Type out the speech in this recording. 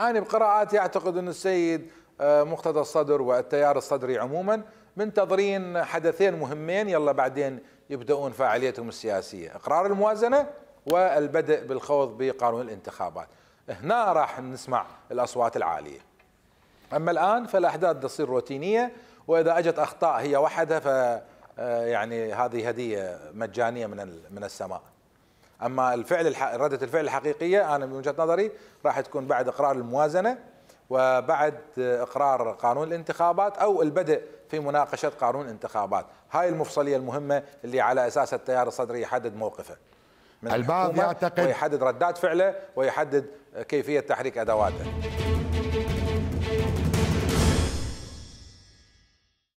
أنا بقراءاتي أعتقد أن السيد آه، مقتدى الصدر والتيار الصدري عموما منتظرين حدثين مهمين يلا بعدين يبدأون فعاليتهم السياسية إقرار الموازنة والبدء بالخوض بقانون الانتخابات هنا راح نسمع الأصوات العالية أما الآن فالأحداث تصير روتينية وإذا أجت أخطاء هي وحدها ف آه، يعني هذه هدية مجانية من من السماء اما الفعل رده الفعل الحقيقيه انا من وجهه نظري راح تكون بعد اقرار الموازنه وبعد اقرار قانون الانتخابات او البدء في مناقشه قانون الانتخابات، هاي المفصليه المهمه اللي على اساسها التيار الصدري يحدد موقفه. من البعض يعتقد ويحدد ردات فعله ويحدد كيفيه تحريك ادواته.